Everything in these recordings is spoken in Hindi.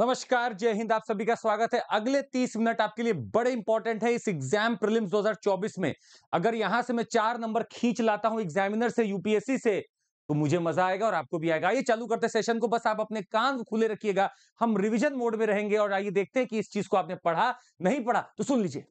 नमस्कार जय हिंद आप सभी का स्वागत है अगले 30 मिनट आपके लिए बड़े इंपॉर्टेंट है इस एग्जाम प्रीलिम्स 2024 में अगर यहां से मैं चार नंबर खींच लाता हूं एग्जामिनर से यूपीएससी से तो मुझे मजा आएगा और आपको भी आएगा आइए चालू करते सेशन को बस आप अपने कान खुले रखिएगा हम रिविजन मोड में रहेंगे और आइए देखते हैं कि इस चीज को आपने पढ़ा नहीं पढ़ा तो सुन लीजिए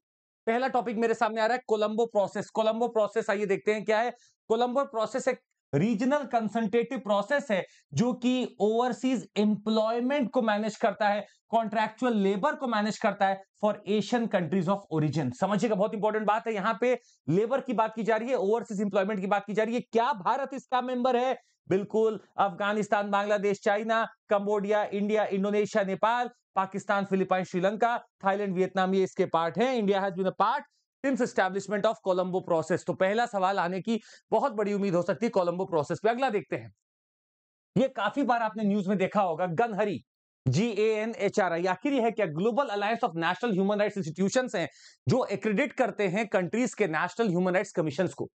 पहला टॉपिक मेरे सामने आ रहा है कोलंबो प्रोसेस कोलंबो प्रोसेस आइए देखते हैं क्या है कोलंबो प्रोसेस एक रीजनल कंसल्टेटिव प्रोसेस है जो कि ओवरसीज एम्प्लॉयमेंट को मैनेज करता है कॉन्ट्रैक्चुअल लेबर को मैनेज करता है for Asian countries of origin समझिएगा बहुत इंपॉर्टेंट बात है यहाँ पे लेबर की बात की जा रही है ओवरसीज इंप्लॉयमेंट की बात की जा रही है क्या भारत इसका मेंबर है बिल्कुल Afghanistan Bangladesh China Cambodia India Indonesia Nepal Pakistan Philippine Sri Lanka Thailand Vietnam ये इसके पार्ट है India has been a part since establishment of Colombo process तो पहला सवाल आने की बहुत बड़ी उम्मीद हो सकती है कोलंबो प्रोसेस पे अगला देखते हैं ये काफी बार आपने न्यूज में देखा होगा GANHRI G A N H R I आखिर है क्या global alliance of national human right institution हैं जो एक्रेडिट करते हैं कंट्रीज के नेशनल ह्यूमन राइट कमीशन को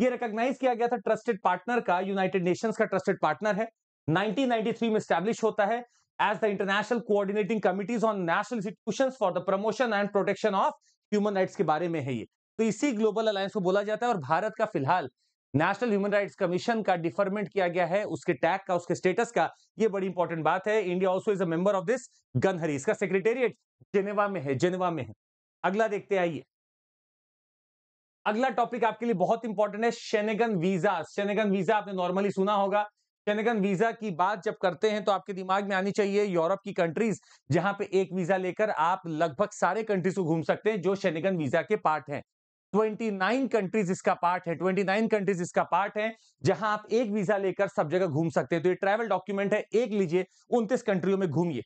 यह रिकॉग्नाइज किया गया था ट्रस्टेड पार्टनर का यूनाइटेड नेशन का ट्रस्टेड पार्टनर है 1993 में स्टैब्लिश होता है as the international coordinating committees on national institution for the promotion and protection of human rights के बारे में है ये तो इसी ग्लोबल अलायंस को बोला जाता है और भारत का फिलहाल नेशनल ह्यूमन राइट्स कमीशन का डिफरमेंट किया गया है उसके टैग का उसके स्टेटस का ये बड़ी इंपॉर्टेंट बात है India also is a of this GANHRI इसका सेक्रेटेरिएट जेनेवा में है जेनेवा में है अगला देखते आइए अगला टॉपिक आपके लिए बहुत इंपॉर्टेंट है शेनेगन वीजा शेनेगन वीजा आपने नॉर्मली सुना होगा शेनगन वीजा की बात जब करते हैं तो आपके दिमाग में आनी चाहिए यूरोप की कंट्रीज जहां पे एक वीजा लेकर आप लगभग सारे कंट्रीज को घूम सकते हैं जो शेनगन वीजा के पार्ट हैं 29 कंट्रीज इसका पार्ट है 29 कंट्रीज इसका पार्ट है जहां आप एक वीजा लेकर सब जगह घूम सकते हैं तो ये ट्रैवल डॉक्यूमेंट है एक लीजिए उनतीस कंट्रियों में घूमिए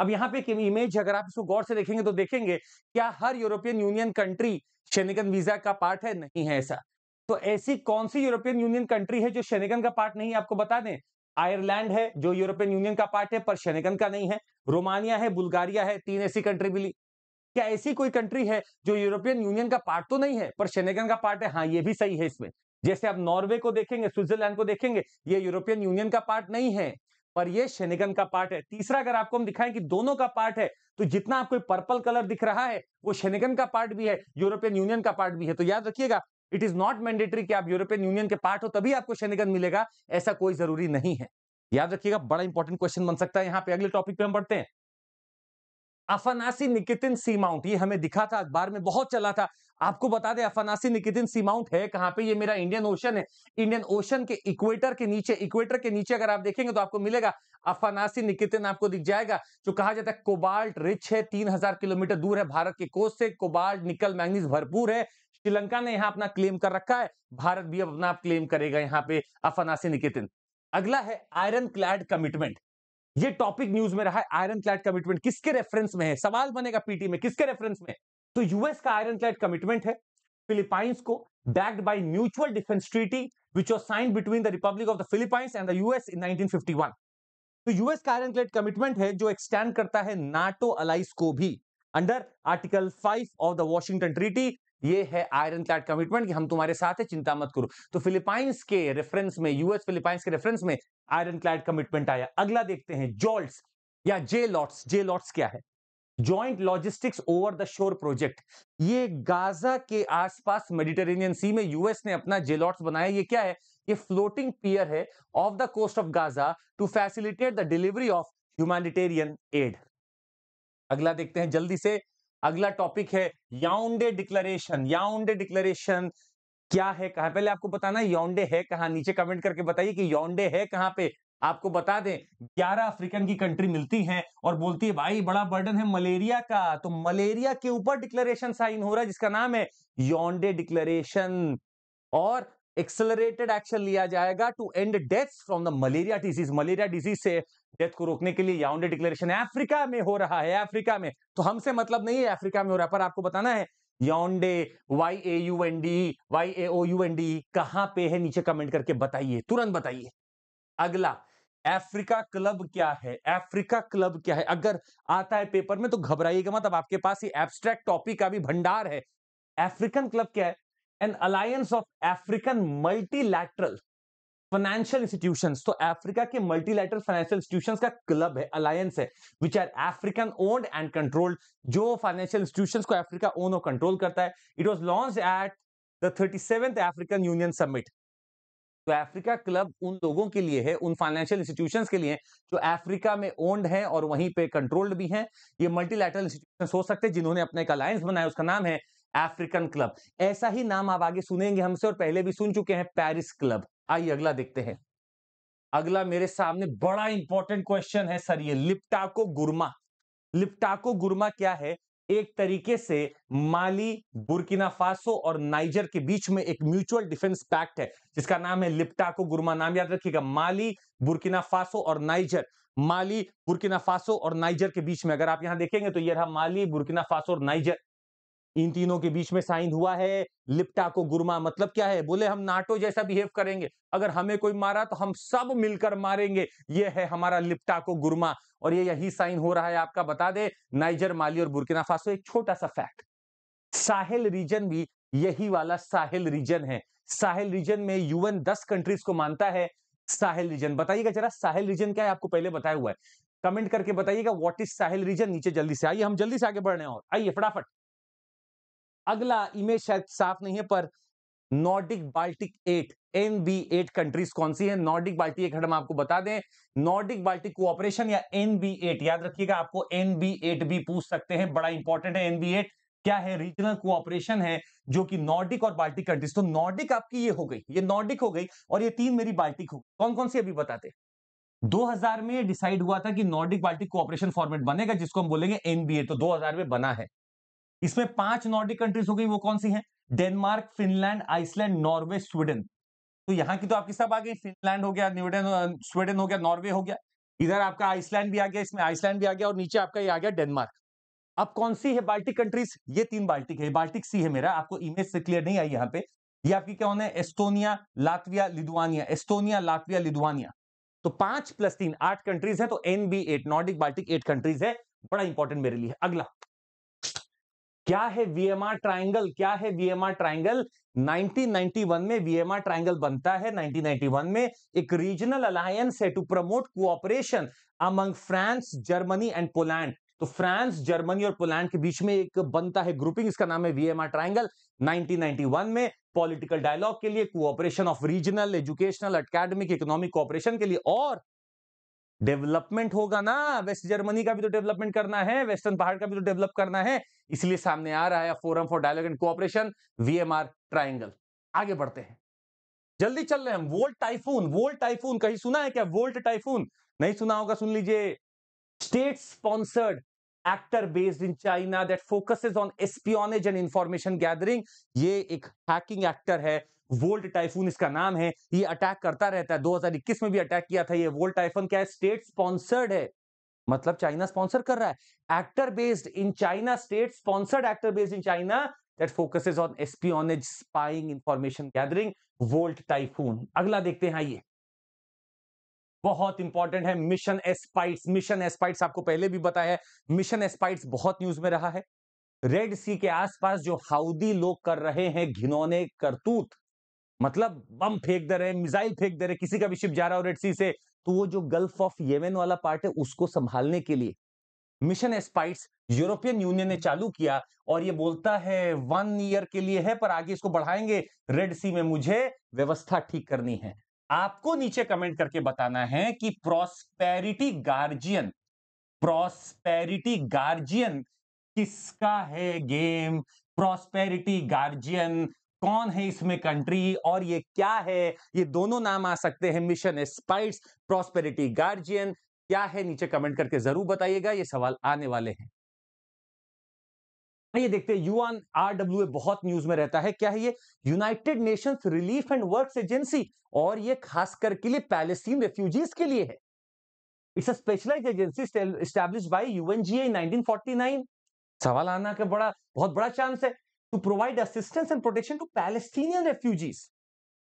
अब यहाँ पे एक इमेज अगर आप इसको गौर से देखेंगे तो देखेंगे क्या हर European union country Schengen visa का पार्ट है नहीं है ऐसा तो ऐसी कौन सी यूरोपियन यूनियन कंट्री है जो शेनेगन का पार्ट नहीं है आपको बता दें आयरलैंड है जो यूरोपियन यूनियन का पार्ट है पर शेनेगन का नहीं है रोमानिया है बुल्गारिया है तीन ऐसी कंट्री मिली क्या ऐसी कोई कंट्री है जो यूरोपियन यूनियन का पार्ट तो नहीं है पर शेनेगन का पार्ट है हाँ ये भी सही है इसमें जैसे आप नॉर्वे को देखेंगे स्विट्जरलैंड को देखेंगे ये यूरोपियन यूनियन का पार्ट नहीं है पर ये शेनेगन का पार्ट है तीसरा अगर आपको हम दिखाएं कि दोनों का पार्ट है तो जितना आपको पर्पल कलर दिख रहा है वो शेनेगन का पार्ट भी है यूरोपियन यूनियन का पार्ट भी है तो याद रखिएगा इट इज नॉट मैंडेटरी कि आप यूरोपियन यूनियन के पार्ट हो तभी आपको शेनिगन मिलेगा ऐसा कोई जरूरी नहीं है याद रखिएगा बड़ा इंपॉर्टेंट क्वेश्चन बन सकता है यहाँ पे अगले टॉपिक पे हम बढ़ते हैं अफानासी निकेतन माउंट ये हमें दिखा था अखबार में बहुत चला था आपको बता दें अफानासी निकेतन सीमाउंट है कहां पे ये मेरा इंडियन ओशन है इंडियन ओशन के इक्वेटर के नीचे इक्वेटर के नीचे अगर आप देखेंगे तो आपको मिलेगा अफानासी निकेतन आपको दिख जाएगा जो कहा जाता है कोबाल्ट रिच है हजार किलोमीटर दूर है भारत के कोस्ट से कोबाल्ट निकल मैंगनीज भरपूर है श्रीलंका ने यहाँ अपना क्लेम कर रखा है भारत भी अब अपना क्लेम करेगा यहाँ पे अफनासी निकेतन अगला है आयरन क्लैड कमिटमेंट ये टॉपिक न्यूज में रहा है आयरन क्लैड कमिटमेंट किसके रेफरेंस में है सवाल बनेगा पीटी में किसके रेफरेंस में तो यूएस का आयरन क्लैड कमिटमेंट है फिलीपाइंस को backed by mutual defence treaty which was sign between the republic of the philippines and the us in 1951 तो यूएस का आयरन क्लैड कमिटमेंट है जो एक्सटेंड करता है नाटो अलाइस को भी under article five of the Washington treaty ये है आयरन क्लैड कमिटमेंट कि हम तुम्हारे साथ है चिंता मत करो तो फिलिपाइंस के रेफरेंस में यूएस फिलिपाइंस के रेफरेंस में आयरन क्लैड कमिटमेंट आया अगला देखते हैं जॉल्ट या जे लॉट्स जे लॉट्स क्या है joint logistics over the shore project ये गाजा के आसपास मेडिटेरेनियन सी में यूएस ने अपना जे जेलॉट्स बनाया ये क्या है ये फ्लोटिंग पियर है off the coast of Gaza to facilitate the delivery of humanitarian aid अगला देखते हैं जल्दी से अगला टॉपिक है याउंडे डिक्लेरेशन याउंडे डिक्लेरेशन क्या है कहा पहले आपको बताना यौंडे है कहा नीचे कमेंट करके बताइए कि यौंडे है कहाँ पे आपको बता दें ग्यारह अफ्रीकन की कंट्री मिलती है और बोलती है भाई बड़ा बर्डन है मलेरिया का तो मलेरिया के ऊपर डिक्लेरेशन साइन हो रहा है जिसका नाम है योंडे डिक्लेरेशन और एक्सलरेटेड एक्शन लिया जाएगा to end death from the malaria disease malaria disease से डेथ को रोकने के लिए याउंडे डिक्लेरेशन अफ्रीका में हो रहा है अफ्रीका में तो हमसे मतलब नहीं है अफ्रीका में हो रहा है पर आपको बताना है Yaounde Y A U N D Y A O U N D कहां पे है नीचे कमेंट करके बताइए तुरंत बताइए अगला अफ्रीका क्लब क्या है अफ्रीका क्लब क्या है अगर आता है पेपर में तो घबराइएगा मतलब आपके पास ही एब्स्ट्रैक्ट टॉपिक का भी भंडार है अफ्रीकन क्लब क्या है an alliance of African multilateral financial institution तो अफ्रीका के मल्टीलेटरल फाइनेंशियल इंस्टीट्यूशन का क्लब है अलायंस है which are African owned and controlled जो फाइनेंशियल इंस्टीट्यूशन को अफ्रीका ओन और कंट्रोल करता है it was launch at the thirty seventh African union summit तो अफ्रीका क्लब उन लोगों के लिए है उन फाइनेंशियल इंस्टीट्यूशंस के लिए जो अफ्रीका में ओन्ड हैं और वहीं पे कंट्रोल्ड भी हैं ये मल्टीलेटरल इंस्टीट्यूशन हो सकते हैं जिन्होंने अपना एक अलायंस बनाया उसका नाम है अफ्रीकन क्लब ऐसा ही नाम आप आगे सुनेंगे हमसे और पहले भी सुन चुके हैं पेरिस क्लब आइए अगला देखते हैं अगला मेरे सामने बड़ा इंपॉर्टेंट क्वेश्चन है सर ये लिप्टाको गुरमा लिप्टाको गुरमा क्या है एक तरीके से माली बुर्किना फासो और नाइजर के बीच में एक म्यूचुअल डिफेंस पैक्ट है जिसका नाम है लिप्टाको गुरमा नाम याद रखिएगा माली बुर्किना फासो और नाइजर माली बुर्किना फासो और नाइजर के बीच में अगर आप यहां देखेंगे तो यह रहा माली बुर्किना फासो और नाइजर इन तीनों के बीच में साइन हुआ है लिप्टा को गुरमा मतलब क्या है बोले हम नाटो जैसा बिहेव करेंगे अगर हमें कोई मारा तो हम सब मिलकर मारेंगे ये है हमारा लिप्टा को गुरमा और ये यही साइन हो रहा है आपका बता दे नाइजर माली और बुरकिना फासो एक छोटा सा फैक्ट साहिल रीजन भी यही वाला साहिल रीजन है साहिल रीजन में यूएन दस कंट्रीज को मानता है साहिल रीजन बताइएगा जरा साहिल रीजन क्या है आपको पहले बताया हुआ है कमेंट करके बताइएगा व्हाट इज साहिल रीजन नीचे जल्दी से आइए हम जल्दी से आगे बढ़ रहे हैं और आइए फटाफट अगला इमेज शायद साफ नहीं है पर Nordic Baltic eight N B eight countries कौन सी है नॉर्डिक बाल्टिक एक हम आपको बता दें नॉर्डिक बाल्टिक कोऑपरेशन या एन बी एट याद रखिएगा आपको एन बी एट भी पूछ सकते हैं बड़ा इंपॉर्टेंट है एन बी एट क्या है रीजनल कोऑपरेशन है जो कि नॉर्डिक और बाल्टिक कंट्रीज तो नॉर्डिक आपकी ये हो गई ये नॉर्डिक हो गई और ये तीन मेरी बाल्टिक हो गई कौन कौन सी अभी बताते हैं 2000 में डिसाइड हुआ था कि नॉर्डिक बाल्टिक कोऑपरेशन फॉर्मेट बनेगा जिसको हम बोलेंगे एनबीए तो 2000 में बना है इसमें पांच नॉर्डिक कंट्रीज हो गई वो कौन सी है Denmark Finland Iceland Norway Sweden तो यहाँ की तो आपकी सब आ गई फिनलैंड हो गया न्यूडन स्वीडन हो गया नॉर्वे हो गया इधर आपका आइसलैंड भी आ गया इसमें आइसलैंड भी आ गया और नीचे आपका ये आ गया डेनमार्क अब कौन सी है बाल्टिक कंट्रीज ये तीन बाल्टिक है बाल्टिक सी है मेरा आपको इमेज से क्लियर नहीं आई यहाँ पे ये आपकी क्या होने है Estonia Latvia Lithuania Estonia Latvia Lithuania तो पांच प्लस तीन आठ कंट्रीज है तो N B eight Nordic Baltic eight countries है बड़ा इंपॉर्टेंट मेरे लिए अगला क्या है वीएमआर ट्राइंगल क्या है वीएमआर ट्राइंगल 1991 में वीएमआर ट्राइंगल बनता है 1991 में एक रीजनल अलायंस है to promote cooperation among France Germany and Poland तो फ्रांस जर्मनी और पोलैंड के बीच में एक बनता है ग्रुपिंग इसका नाम है वीएमआर ट्राइंगल 1991 में पॉलिटिकल डायलॉग के लिए cooperation of regional educational academic economic cooperation के लिए और डेवलपमेंट होगा ना वेस्ट जर्मनी का भी तो डेवलपमेंट करना है वेस्टर्न पहाड़ का भी तो डेवलप करना है इसलिए सामने आ रहा है forum for dialogue and cooperation Weimar triangle आगे बढ़ते हैं जल्दी चल रहे हैं हम वोल्ट टाइफून वोल्ट टाइफून कहीं सुना है क्या वोल्ट टाइफून नहीं सुना होगा सुन लीजिए state sponsored actor based in China that focuses on espionage and information gathering ये एक हैकिंग एक्टर है वोल्ट टाइफून इसका नाम है ये अटैक करता रहता है 2021 में भी अटैक किया था ये वोल्ट टाइफून क्या है स्टेट स्पॉन्सर्ड है मतलब चाइना स्पॉन्सर कर रहा है actor based in China state sponsored actor based in China that focuses on espionage spying information gathering Volt Typhoon अगला देखते हैं ये बहुत इंपॉर्टेंट है मिशन एस्पाइट्स मिशन एस्पाइट्स आपको पहले भी बताया है मिशन एस्पाइट्स बहुत न्यूज में रहा है रेड सी के आसपास जो हाउदी लोग कर रहे हैं घिनौने करतूत मतलब बम फेंक दे रहे हैं मिसाइल फेंक दे रहे किसी का भी शिप जा रहा हो रेड सी से तो वो जो गल्फ ऑफ येमेन वाला पार्ट है उसको संभालने के लिए मिशन एस्पाइट्स यूरोपियन यूनियन ने चालू किया और ये बोलता है वन ईयर के लिए है पर आगे इसको बढ़ाएंगे रेड सी में मुझे व्यवस्था ठीक करनी है आपको नीचे कमेंट करके बताना है कि प्रॉस्पेरिटी गार्जियन प्रॉस्पेरिटी गार्जियन किसका है गेम प्रॉस्पेरिटी गार्जियन कौन है इसमें कंट्री और ये क्या है ये दोनों नाम आ सकते हैं मिशन एस्पाइट्स प्रॉस्पेरिटी गार्जियन क्या है नीचे कमेंट करके जरूर बताइएगा ये सवाल आने वाले हैं आइए हाँ, देखते हैं यूएन आरडब्ल्यू बहुत न्यूज में रहता है क्या है ये United Nations Relief and Works Agency और ये खासकर के लिए पैलेस्टीन रेफ्यूजीज के लिए है it's a specialize agency establish by UNGA 1949 सवाल आना का बड़ा बहुत बड़ा चांस है to provide assistance and protection to Palestinian refugees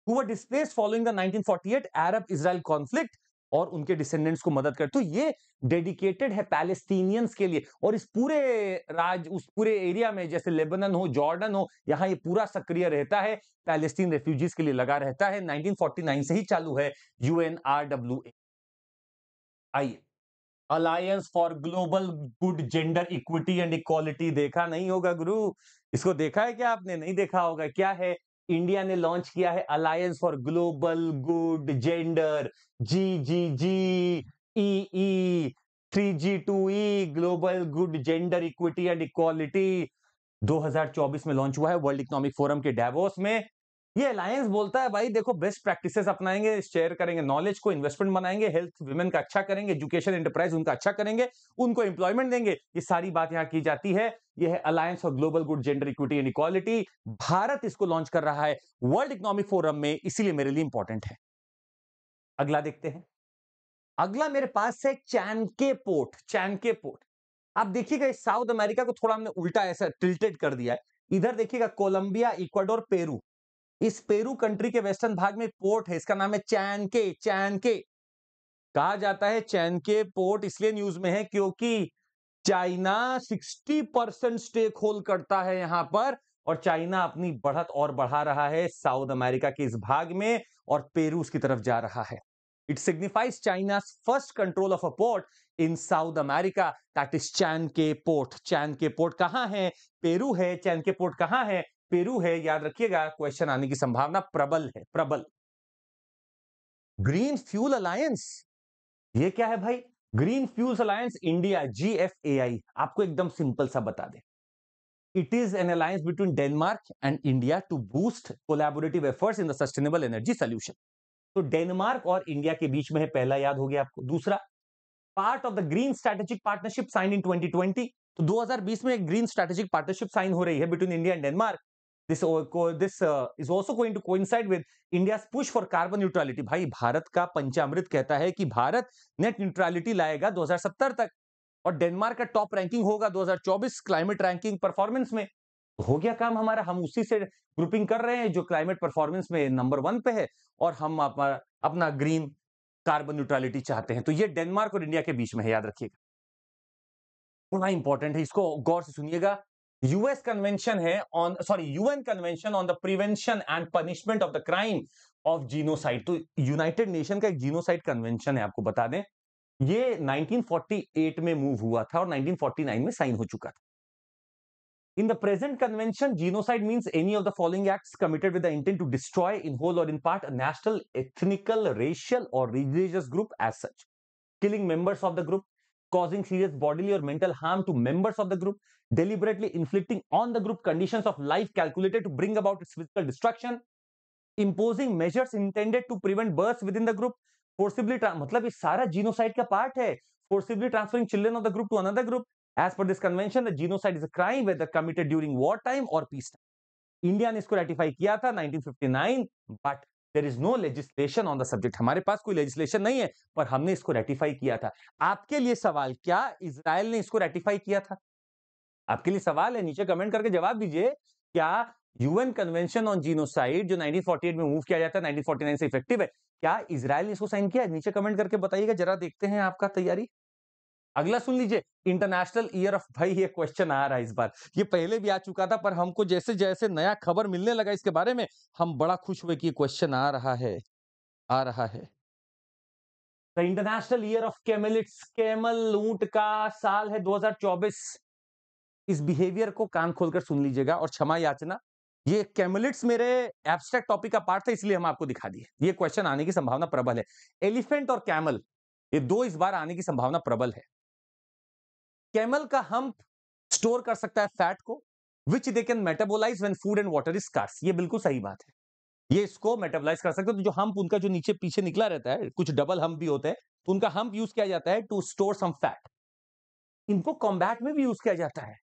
who were displaced following the 1948 Arab Israel conflict और उनके डिसेंडेंट्स को मदद करते तो ये डेडिकेटेड है पैलेस्टीनियंस के लिए और इस पूरे राज उस पूरे एरिया में जैसे लेबनन हो जॉर्डन हो यहाँ ये पूरा सक्रिय रहता है पैलेस्टीन रेफ्यूजीज के लिए लगा रहता है 1949 से ही चालू है ए आइए alliance for global good gender equity and equality देखा नहीं होगा गुरु इसको देखा है क्या आपने नहीं देखा होगा क्या है इंडिया ने लॉन्च किया है alliance for global good gender G G G E E three G two E global good gender equity and equality 2024 में लॉन्च हुआ है वर्ल्ड इकोनॉमिक फोरम के डेवोस में ये अलायंस बोलता है भाई देखो बेस्ट प्रैक्टिसेस अपनाएंगे शेयर करेंगे नॉलेज को इन्वेस्टमेंट बनाएंगे हेल्थ वुमेन का अच्छा करेंगे एजुकेशन एंटरप्राइज उनका अच्छा करेंगे उनको एम्प्लॉयमेंट देंगे ये सारी बात यहाँ की जाती है यह है alliance for global good gender equity and equality Bharat इसको लॉन्च कर रहा है वर्ल्ड इकोनॉमिक फोरम में इसीलिए मेरे लिए इंपॉर्टेंट है अगला देखते हैं अगला मेरे पास है चैनके पोर्ट चैनके पोर्ट आप देखिएगा साउथ अमेरिका को थोड़ा हमने उल्टा ऐसा टिल्टेड कर दिया है इधर देखिएगा कोलंबिया इक्वाडोर पेरू इस पेरू कंट्री के वेस्टर्न भाग में पोर्ट है इसका नाम है चैन के चैन के कहा जाता है चैन के पोर्ट इसलिए न्यूज में है क्योंकि चाइना 60 परसेंट स्टेक होल्ड करता है यहां पर और चाइना अपनी बढ़त और बढ़ा रहा है साउथ अमेरिका के इस भाग में और पेरू उसकी तरफ जा रहा है it signifies China first control of a port in South America that is Chancay के पोर्ट चैन के पोर्ट कहां है पेरू है चैन के पोर्ट कहाँ है पेरू है याद रखिएगा क्वेश्चन आने की संभावना प्रबल है प्रबल ग्रीन फ्यूल अलायंस ये क्या है भाई ग्रीन फ्यूल अलायंस इंडिया जी आपको एकदम सिंपल सा बता दे it is an alliance between Denmark and India to boost collaborative efforts in the sustainable energy solution. तो डेनमार्क और इंडिया के बीच में है पहला याद हो गया आपको दूसरा part of the green strategic partnership sign in 2020 तो 2020 में एक ग्रीन स्ट्रेटेजिक पार्टनरशिप साइन हो रही है between India and Denmark this this is is going to coincide with India push for carbon neutrality भाई भारत का पंचामृत कहता है कि भारत नेट न्यूट्रलिटी लाएगा 2070 तक और डेनमार्क का टॉप रैंकिंग होगा 2024 क्लाइमेट रैंकिंग परफॉर्मेंस में तो हो गया काम हमारा हम उसी से ग्रुपिंग कर रहे हैं जो क्लाइमेट परफॉर्मेंस में नंबर वन पे है और हम अपना, अपना ग्रीन कार्बन न्यूट्रलिटी चाहते हैं तो ये डेनमार्क और इंडिया के बीच में है याद रखिएगा इंपॉर्टेंट है इसको गौर से सुनिएगा यूएस कन्वेंशन है on sorry UN convention on the prevention and punishment of the crime of genocide तो यूनाइटेड नेशन का एक जीनोसाइड कन्वेंशन है आपको बता दें ये 1948 में मूव हुआ था और 1949 में साइन हो चुका था in the present convention genocide means any of the following acts committed with the intent to destroy in whole or in part national ethnical racial or religious group as such killing members of the group causing serious bodily or mental harm to members of the group, deliberately inflicting on the group conditions of life calculated to bring about its physical destruction, imposing measures intended to prevent births within the group, forcibly matlab ye sara genocide ka part hai forcibly transferring children of the group to another group. As per this convention, the genocide is a crime whether committed during war time or peace time india ne isko ratify kiya tha 1959 but there is no legislation on the subject हमारे पास कोई लेजिस्लेशन नहीं है पर हमने इसको रेटिफाई किया था आपके लिए सवाल क्या इसराइल ने इसको रेटिफाई किया था आपके लिए सवाल है नीचे कमेंट करके जवाब दीजिए क्या यूएन कन्वेंशन ऑन जीनोसाइड जो 1948 में मूव किया जाता है 1949 से इफेक्टिव है क्या इसराइल ने इसको साइन किया नीचे कमेंट करके बताइएगा जरा देखते हैं आपका तैयारी अगला सुन लीजिए इंटरनेशनल ईयर ऑफ भाई ये क्वेश्चन आ रहा है इस बार ये पहले भी आ चुका था पर हमको जैसे जैसे नया खबर मिलने लगा इसके बारे में हम बड़ा खुश हुए कि ये क्वेश्चन आ रहा है आ रहा है इंटरनेशनल ईयर ऑफ इट्स कैमल लूट का साल है 2024 इस बिहेवियर को कान खोलकर सुन लीजिएगा और क्षमा याचना ये कैमलिट्स मेरे एब्स्ट्रैक्ट टॉपिक का पार्ट था इसलिए हम आपको दिखा दिए ये क्वेश्चन आने की संभावना प्रबल है एलिफेंट और कैमल ये दो इस बार आने की संभावना प्रबल है कैमल का हम्प स्टोर कर सकता है फैट को which they can metabolize when food and water is scarce ये बिल्कुल सही बात है ये इसको मेटाबोलाइज कर सकते हैं तो जो हम्प उनका जो नीचे पीछे निकला रहता है कुछ डबल हम्प भी होते हैं तो उनका हम्प यूज किया जाता है टू स्टोर सम फैट इनको कॉम्बैट में भी यूज किया जाता है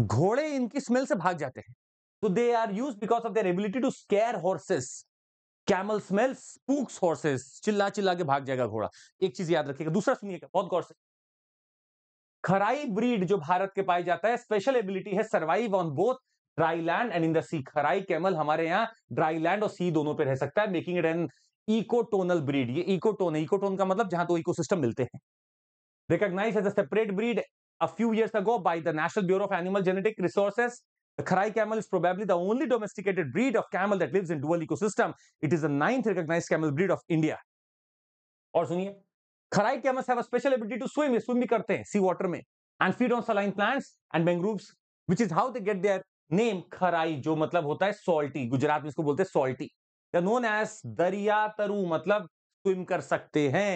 घोड़े इनकी स्मेल से भाग जाते हैं तो they are use because of their ability to scare horses camel smell spooks horses चिल्ला चिल्ला के भाग जाएगा घोड़ा एक चीज याद रखिएगा दूसरा सुनिएगा बहुत गौर से खराई ब्रीड जो भारत के पाए जाता है स्पेशल एबिलिटी है survive on both dry land and in the sea Kharai camel हमारे यहाँ ड्राई लैंड और सी दोनों पे रह सकता है making it an ecotonal breed ये इकोटोन है इकोटोन का मतलब जहां दो तो इकोसिस्टम मिलते हैं recognize as a separate breed a few years ago by the National Bureau of Animal Genetic Resources. The Kharai camel is probably the only domesticated breed of camel that lives in dual ecosystem. It is the ninth recognized camel breed of India. और सुनिए Kharai camels have special ability to swim swim भी करते हैं सी वाटर में and feed on saline plants and mangroves which is how they get their name Kharai जो मतलब होता है सॉल्टी गुजरात में इसको बोलते हैं सॉल्टी नोन एज दरिया तरु मतलब स्विम कर सकते हैं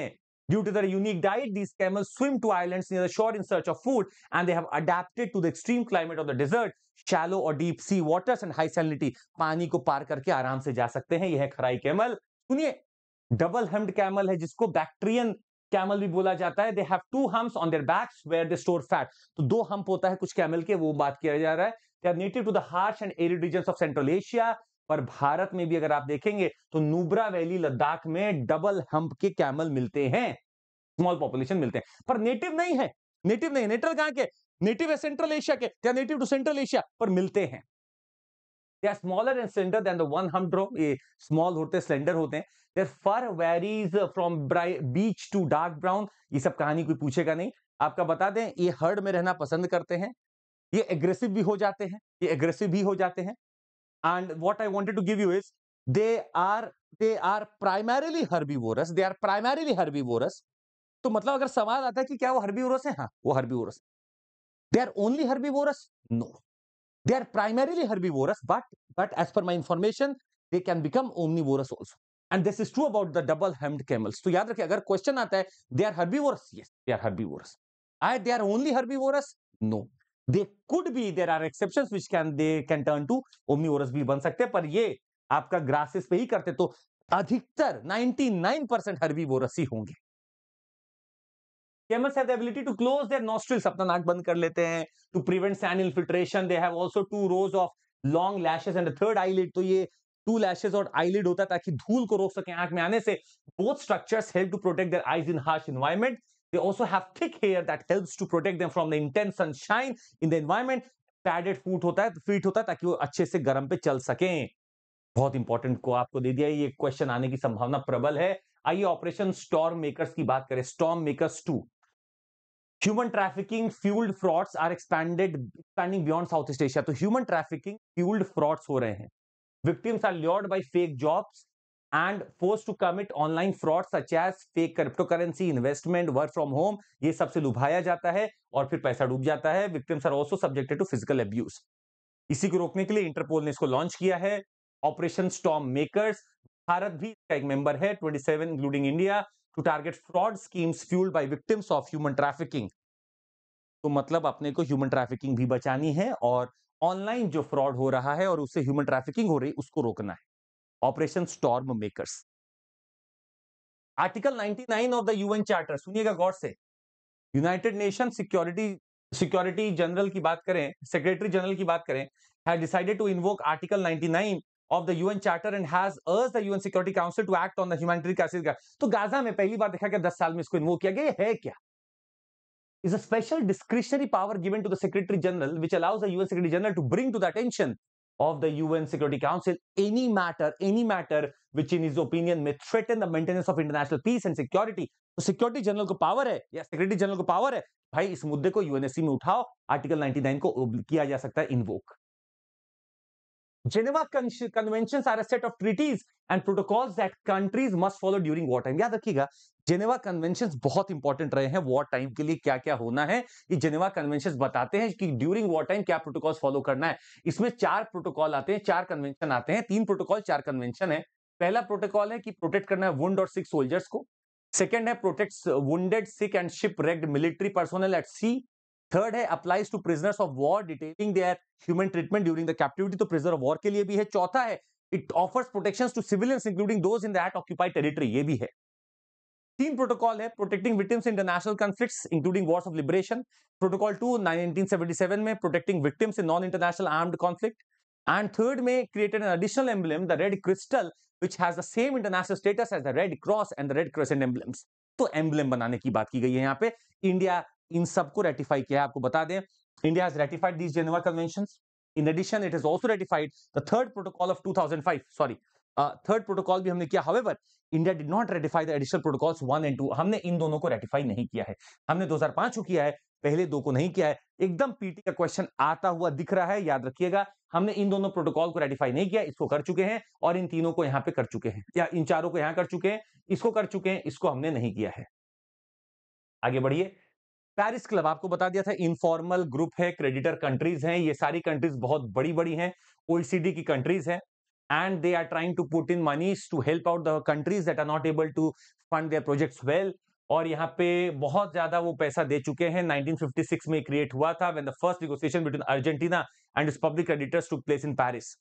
due to their unique diet these camel swim to islands shore in search of food and they adapted to the extreme climate of the desert shallow और deep sea waters and high salinity पानी को पार करके आराम से जा सकते हैं यह है खराई कैमल सुनिए डबल हेम्ड कैमल है जिसको बैक्टेरियन कैमल भी बोला जाता है they have two humps on their backs where they store fat तो दो हम्प होता है कुछ कैमल के वो बात किया जा रहा है they are native to the harsh and arid region of Central Asia पर भारत में भी अगर आप देखेंगे तो नूबरा वैली लद्दाख में डबल हम्प के कैमल मिलते हैं स्मॉल पॉपुलेशन मिलते हैं पर नेटिव नहीं है नेटिव नहीं है नेटिव कहां के नेटिव है सेंट्रल एशिया के क्या नेटिव टू सेंट्रल एशिया पर मिलते हैं smaller and slender than the one hump drop ये स्मॉल होते हैं स्लेंडर होते हैं their fur varies from beige to dark brown ये सब कहानी कोई पूछेगा नहीं आपका बता दें ये हर्ड में रहना पसंद करते हैं ये एग्रेसिव भी हो जाते हैं ये एग्रेसिव भी हो जाते हैं and what I wanted to give you is they are they are primarily herbivorous they are primarily herbivorous तो मतलब अगर सवाल आता है कि क्या वो वोरस है हाँ वो herbivorous they are only no They are primarily herbivorous, but, but as per my information, they can become omnivorous also. And this is true about the double hemmed camels. तो याद रखिए अगर क्वेश्चन आता है they are herbivorous yes they are herbivorous are they are only herbivorous no they could be there are exception which can they can turn to omnivorous भी बन सकते हैं पर ये आपका ग्रासेस पे ही करते तो अधिकतर 99 परसेंट हर्बीवोरस ही होंगे camels have the ability to close their nostrils अपना नाक बंद कर लेते हैं to prevent sand infiltration they have also two rows of long lashes and a third eyelid तो ये टू लैशेस और आईलिड होता है ताकि धूल को रोक सके आंख में आने से both structures help to protect their eyes in harsh environment they also have thick hair that helps to protect them from the intense sunshine in the environment padded foot होता है फीट होता है ताकि वो अच्छे से गर्म पे चल सके बहुत इंपॉर्टेंट को आपको दे दिया ये क्वेश्चन आने की संभावना प्रबल है आइए ऑपरेशन स्टॉर्म मेकर्स की बात करें storm makers two human trafficking fuelled frauds are expanded expanding beyond South East Asia तो ह्यूमन ट्रैफिकिंग फ्यूल्ड फ्रॉड्स हो रहे हैं victims are lured by fake jobs and force to commit online fraud such as fake crypto currency investment work from home ये सबसे लुभाया जाता है और फिर पैसा डूब जाता है victims are also subjected to physical abuse इसी को रोकने के लिए इंटरपोल ने इसको लॉन्च किया है ऑपरेशन स्टॉम मेकर्स भारत भी इसका एक मेंबर है 27 including India to target fraud schemes fuelled by victims of human trafficking तो मतलब अपने को ह्यूमन ट्रैफिकिंग भी बचानी है और ऑनलाइन जो फ्रॉड हो रहा है और उससे ह्यूमन ट्रैफिकिंग हो रही उसको रोकना है operation storm makers article 99 of the UN charter सुनिएगा गौर से United Nation security security general की बात करें सेक्रेटरी जनरल की बात करें है decided to invoke article 99 of the UN charter and has urge the UN security council to act on the humanitarian crisis तो गाजा में पहली बार देखा गया 10 साल में इसको इन्वो किया गया है क्या is a special discretionary power given to the Secretary General, which allows the UN Secretary General to bring to the attention of the UN Security Council any matter, any matter which in his opinion may threaten the maintenance of international peace and security. तो सिक्योरिटी जनरल को पावर है या secretary general ko power hai bhai is mudde ko unsc mein uthao article 99 ko kiya ja sakta hai invoke Geneva con conventions are a set of treaties and protocols that countries must follow during war time. याद रखिएगा Geneva Conventions बहुत important रहे हैं war time के लिए क्या क्या होना है ये Geneva Conventions बताते हैं कि during war time क्या protocols follow करना है इसमें चार protocol आते हैं चार convention आते हैं तीन protocol चार convention है पहला protocol है कि protect करना है वुंड और sick soldiers को सेकेंड है protect wounded sick and shipwrecked military personnel at sea third है applies to prisoners of war detailing their human treatment during the captivity तो प्रिजनर ऑफ वॉर के लिए भी है चौथा है it offers protection to civilians including those in that occupied territory ये भी है तीन प्रोटोकॉल है protecting victims international conflict including wars of liberation protocol two 1977 में protecting victims in non international armed conflict and third may created an additional emblem the red crystal which has the same international status as the red cross and the red crescent emblems तो एम्बलेम बनाने की बात की गई है यहाँ पे इंडिया इन सबको रेटिफाई किया है आपको बता दें India has ratified these Geneva convention in addition it is also ratified the third protocol of 2005 sorry third protocol भी हमने किया however India did not ratify the additional protocols one and two हमने इन दोनों को रेटिफाई नहीं किया है हमने 2005 को किया है पहले दो को नहीं किया है एकदम पीटी का क्वेश्चन आता हुआ दिख रहा है याद रखिएगा हमने इन दोनों प्रोटोकॉल को रेटिफाई नहीं किया इसको कर चुके हैं और इन तीनों को यहां पे कर चुके हैं या इन चारों को यहां कर चुके हैं इसको कर चुके हैं इसको हमने नहीं किया है आगे बढ़िए पेरिस क्लब आपको बता दिया था इनफॉर्मल ग्रुप है क्रेडिटर कंट्रीज हैं ये सारी कंट्रीज बहुत बड़ी बड़ी हैं ओईसीडी e की कंट्रीज हैं and they are trying to put in monies to help out the countries that are not able to fund their projects well और यहाँ पे बहुत ज्यादा वो पैसा दे चुके हैं 1956 में क्रिएट हुआ था when the first negotiation between Argentina and public creditors to place in Paris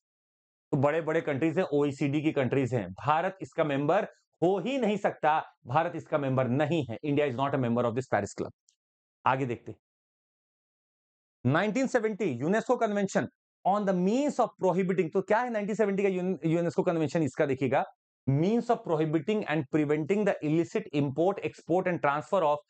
तो बड़े बड़े कंट्रीज हैं ओईसीडी e की कंट्रीज हैं भारत इसका मेंबर हो ही नहीं सकता भारत इसका मेंबर नहीं है India is not a member of this Paris club आगे देखते 1970 UNESCO convention on the means of prohibiting तो क्या है 1970 का यूनेस्को कन्वेंशन इसका देखिएगा means of prohibiting and preventing the illicit import export and transfer of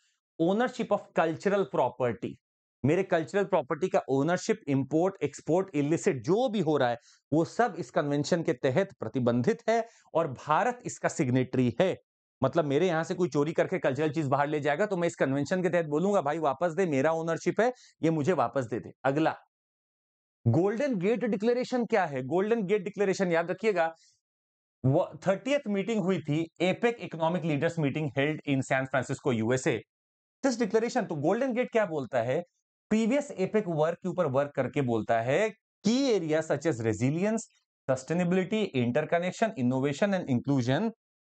ownership of cultural property मेरे कल्चरल प्रॉपर्टी का ओनरशिप इंपोर्ट एक्सपोर्ट इलिसिट जो भी हो रहा है वो सब इस कन्वेंशन के तहत प्रतिबंधित है और भारत इसका सिग्नेटरी है मतलब मेरे यहाँ से कोई चोरी करके कल्चरल चीज बाहर ले जाएगा तो मैं इस कन्वेंशन के तहत बोलूंगा भाई वापस दे मेरा ओनरशिप है ये मुझे वापस दे दे अगला गोल्डन गेट डिक्लेरेशन क्या है गोल्डन गेट डिक्लेरेशन याद रखिएगा थर्टीएथ मीटिंग हुई थी APEC economic leaders meeting held in San Francisco USA this declaration तो गोल्डन गेट क्या बोलता है प्रीवियस एपेक वर्क के ऊपर वर्क करके बोलता है की area such as resilience sustainability interconnection innovation and inclusion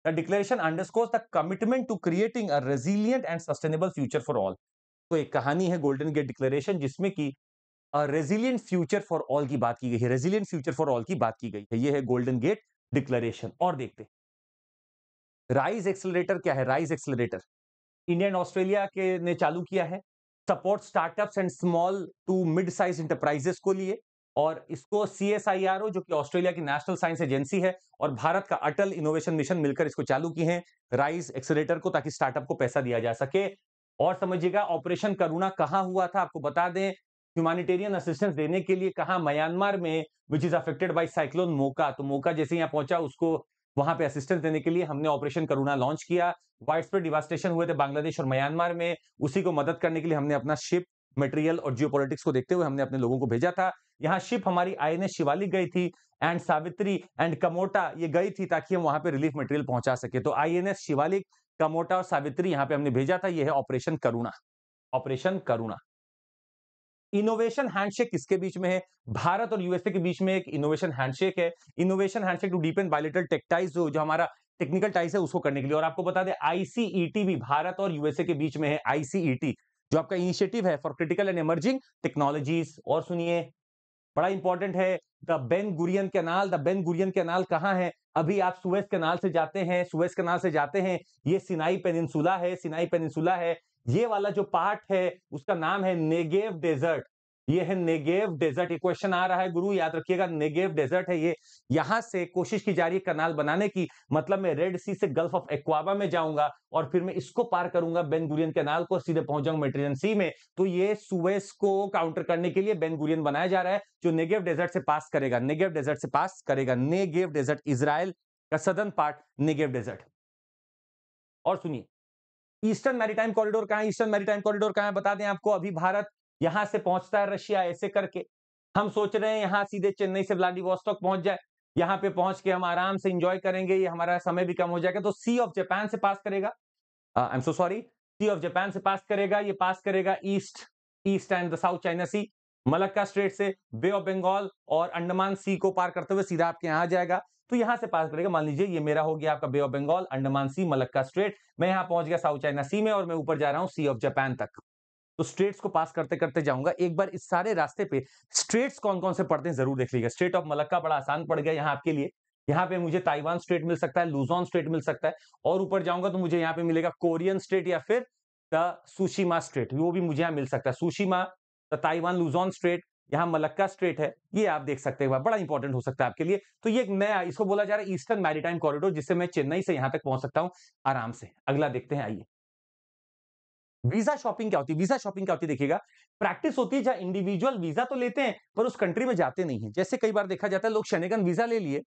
The declaration underscores the commitment to creating a resilient and sustainable future for all. तो एक कहानी है गोल्डन गेट डिक्लेरेशन जिसमें कि रेजिलियंट फ्यूचर फॉर ऑल की बात की गई है रेजिलियंट फ्यूचर फॉर ऑल की बात की गई है ये है गोल्डन गेट डिक्लेरेशन और देखते हैं राइज एक्सेलरेटर क्या है rise accelerator India and Australia के ने चालू किया है support startups and small to mid size enterprises को लिए और इसको सी जो कि ऑस्ट्रेलिया की नेशनल साइंस एजेंसी है और भारत का अटल इनोवेशन मिशन मिलकर इसको चालू किए हैं राइस एक्सलेटर को ताकि स्टार्टअप को पैसा दिया जा सके और समझिएगा ऑपरेशन करुणा कहाँ हुआ था आपको बता दें ह्यूमैनिटेरियन असिस्टेंस देने के लिए कहा म्यांमार में which is affected by cyclone Mocha तो मोका जैसे यहाँ पहुंचा उसको वहां पे असिस्टेंस देने के लिए हमने ऑपरेशन करुणा लॉन्च किया वाइड स्प्रेड डिवास्टेशन हुए थे बांग्लादेश और म्यांमार में उसी को मदद करने के लिए हमने अपना शिप मटेरियल और जियोपॉलिटिक्स को देखते हुए हमने अपने लोगों को भेजा था यहाँ शिप हमारी आई एन शिवाली गई थी एंड सावित्री एंड कमोटा ये गई थी ताकि हम वहां पे रिलीफ मटेरियल पहुंचा सके तो आई एन शिवालिक कमोटा और सावित्री यहाँ पे हमने भेजा था यह है operation Karuna operation Karuna innovation handshake किसके बीच में है भारत और यूएसए के बीच में एक इनोवेशन हैंडशेक है innovation handshake to deepen bilateral tech ties जो हमारा टेक्निकल टाइज है उसको करने के लिए और आपको बता दें आईसीईटी e भी भारत और यूएसए के बीच में है आईसीईटी e जो आपका इनिशिएटिव है for critical and emerging technologies और सुनिए बड़ा इंपॉर्टेंट है the Ben Gurion canal the Ben Gurion canal कहाँ है अभी आप सुएज कैनाल से जाते हैं सुएज कैनाल से जाते हैं ये सिनाई पेनिनसुला है सिनाई पेनिनसुला है ये वाला जो पार्ट है उसका नाम है नेगेव डेजर्ट ये है नेगेव डेजर्ट इक्वेशन आ रहा है गुरु याद रखिएगा नेगेव डेजर्ट है ये यहां से कोशिश की जा रही है कनाल बनाने की मतलब मैं रेड सी से गल्फ ऑफ एक्वाबा में जाऊंगा और फिर मैं इसको पार करूंगा बेनगुरियन कैनाल को सीधे पहुंच जाऊंगा मेट्रियन सी में तो ये सुवेस को काउंटर करने के लिए बेनगुरियन बनाया जा रहा है जो नेगेव डेजर्ट से पास करेगा नेगेव डेजर्ट से पास करेगा नेगेव डेजर्ट इसराइल का सदन पार्ट नेगेव डेजर्ट और सुनिए ईस्टर्न मैरीटाइम कॉरिडोर कहां ईस्टर्न मैरीटाइम कॉरिडोर कहां बता दें आपको अभी भारत यहां से पहुंचता है रशिया ऐसे करके हम सोच रहे हैं यहाँ सीधे चेन्नई से व्लादिवोस्टॉक पहुंच जाए यहाँ पे पहुंच के हम आराम से इंजॉय करेंगे ये हमारा समय भी कम हो जाएगा तो सी ऑफ जापान से पास करेगा I am so sorry sea of Japan से पास करेगा ये पास करेगा east east and the South China sea Malacca strait से बे ऑफ बंगाल और अंडमान सी को पार करते हुए सीधा आपके यहाँ जाएगा तो यहाँ से पास करेगा मान लीजिए ये मेरा हो गया आपका bay of Bengal Andaman sea Malacca strait मैं यहाँ पहुंच गया साउथ चाइना सी में और मैं ऊपर जा रहा हूँ सी ऑफ जापान तक तो स्टेट्स को पास करते करते जाऊंगा एक बार इस सारे रास्ते पे स्टेट्स कौन कौन से पढ़ते हैं जरूर देख लीजिएगा स्टेट ऑफ मलक्का बड़ा आसान पड़ गया यहाँ आपके लिए यहाँ पे मुझे ताइवान स्टेट मिल सकता है लूजॉन स्टेट मिल सकता है और ऊपर जाऊंगा तो मुझे यहाँ पे मिलेगा कोरियन स्टेट या फिर द सुशीमा स्टेट वो भी मुझे यहाँ मिल सकता है Tsushima the Taiwan Luzon strait यहाँ मलक्का स्ट्रेट है ये आप देख सकते हैं बड़ा इंपॉर्टेंट हो सकता है आपके लिए तो ये एक नया इसको बोला जा रहा है ईस्टर्न मैरिटाइम कॉरिडोर जिससे मैं चेन्नई से यहाँ तक पहुंच सकता हूँ आराम से अगला देखते हैं आइए वीजा शॉपिंग क्या होती है वीजा शॉपिंग क्या होती है देखिएगा प्रैक्टिस होती है जहां इंडिविजुअल वीजा तो लेते हैं पर उस कंट्री में जाते नहीं है जैसे कई बार देखा जाता है लोग शनेगन वीजा ले लिए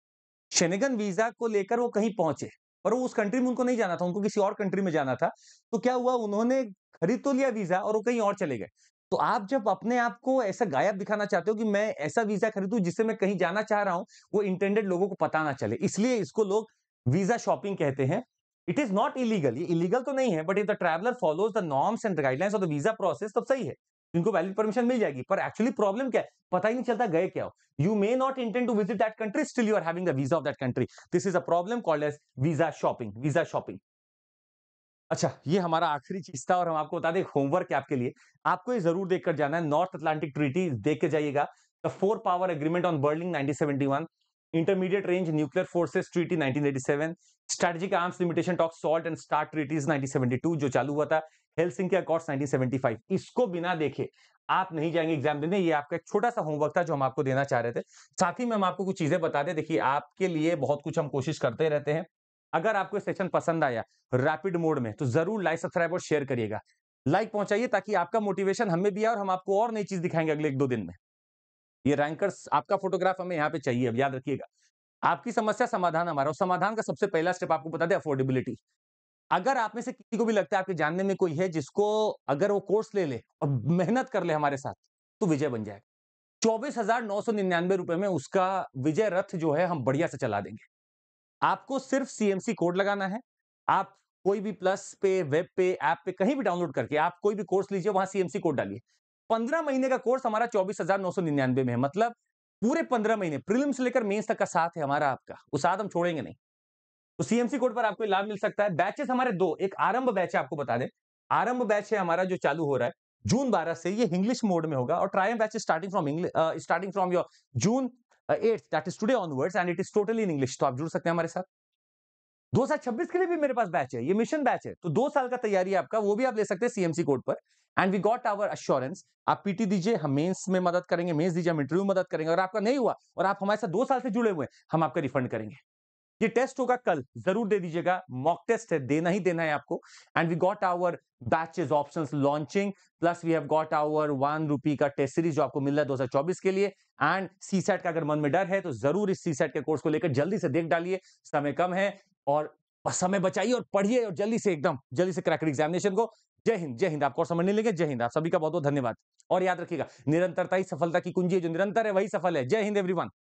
शनेगन वीजा को लेकर वो कहीं पहुंचे पर वो उस कंट्री में उनको नहीं जाना था उनको किसी और कंट्री में जाना था तो क्या हुआ उन्होंने खरीद तो लिया वीजा और वो कहीं और चले गए तो आप जब अपने आप को ऐसा गायब दिखाना चाहते हो कि मैं ऐसा वीजा खरीदू जिससे मैं कहीं जाना चाह रहा हूं वो इंटेंडेड लोगों को पता ना चले इसलिए इसको लोग वीजा शॉपिंग कहते हैं इट इज नॉट इलीगल ये इलीगल तो नहीं है but if the traveller follows the norms and guidelines of the visa process तब सही है इनको वैलिड परमिशन मिल जाएगी पर एक्चुअली प्रॉब्लम क्या है पता ही नहीं चलता गए क्या हो you may not intend to visit that country still you are having the visa of that country this is a problem called as visa shopping visa shopping अच्छा ये हमारा आखिरी चीज था और हम आपको बता दें होमवर्क है आपके लिए आपको ये जरूर देखकर जाना है नॉर्थ अटलांटिक ट्रीटी देख के जाइएगा the four power agreement on Berlin 1971 intermediate range nuclear forces treaty 1987 strategic arms limitation talks salt and start treaties 1972 जो चालू हुआ था हेलसिंकी अकॉर्ड्स 1975 इसको बिना देखे आप नहीं जाएंगे एग्जाम देने ये आपका एक छोटा सा होमवर्क था जो हम आपको देना चाह रहे थे साथ ही में हम आपको कुछ चीजें बता दें देखिए आपके लिए बहुत कुछ हम कोशिश करते रहते हैं अगर आपको सेशन पसंद आया रैपिड मोड में तो जरूर लाइक सब्सक्राइब और शेयर करिएगा लाइक पहुंचाइए ताकि आपका मोटिवेशन हमें भी है और हम आपको और नई चीज दिखाएंगे अगले एक दो दिन में ये रैंकर्स आपका फोटोग्राफ हमें यहाँ पे चाहिए अब याद रखिएगा आपकी समस्या समाधान हमारा समाधान का सबसे पहला स्टेप आपको बता दें अफोर्डेबिलिटी अगर आप में से किसी को भी लगता है आपके जानने में कोई है जिसको अगर वो कोर्स ले ले और मेहनत कर ले हमारे साथ तो विजय बन जाएगा चौबीस हजार नौ सौ निन्यानवे रुपए में उसका विजय रथ जो है हम बढ़िया से चला देंगे आपको सिर्फ सीएमसी कोड लगाना है आप कोई भी प्लस पे वेब पे ऐप पे कहीं भी डाउनलोड करके आप कोई भी कोर्स लीजिए वहां सीएमसी कोड डालिए पंद्रह महीने का कोर्स हमारा चौबीस हजार नौ सौ निन्यानवे में है मतलब पूरे पंद्रह महीने प्रिलिम्स लेकर मेंस तक का साथ है हमारा आपका वो साथ हम छोड़ेंगे नहीं तो सीएमसी कोड पर आपको लाभ मिल सकता है बैचेस हमारे दो एक आरंभ बैच है आपको बता दें आरंभ बैच है हमारा जो चालू हो रहा है जून बारह से ये इंग्लिश मोड में होगा और triumph batch starting from starting from your June at that is today onwards and it is totally in English तो आप जुड़ सकते हैं हमारे साथ दो हजार छब्बीस के लिए भी मेरे पास बैच है ये मिशन बैच है तो दो साल का तैयारी आपका वो भी आप ले सकते हैं सीएमसी कोड पर and we got our assurance आप पीटी दीजिए हम मेंस में मदद करेंगे मेंस दीजिए हम इंटरव्यू मदद करेंगे और आपका नहीं हुआ और आप हमारे साथ दो साल से जुड़े हुए हम आपका रिफंड करेंगे ये टेस्ट होगा कल जरूर दे दीजिएगा मॉक टेस्ट है देना ही देना है आपको and we got our batches option launching plus we have got our one rupee का टेस्ट सीरीज जो आपको मिल रहा है 2024 के लिए एंड सी सेट का अगर मन में डर है तो जरूर इस सी सेट के कोर्स को लेकर जल्दी से देख डालिए समय कम है और समय बचाइए और पढ़िए और जल्दी से एकदम जल्दी से क्रैकर एग्जामिनेशन को जय हिंद जय हिंद आपको समझने लेंगे जय हिंद आप सभी का बहुत बहुत धन्यवाद और याद रखिएगा निरंतरता ही सफलता की कुंजी है जो निरंतर है वही सफल है जय हिंद एवरीवन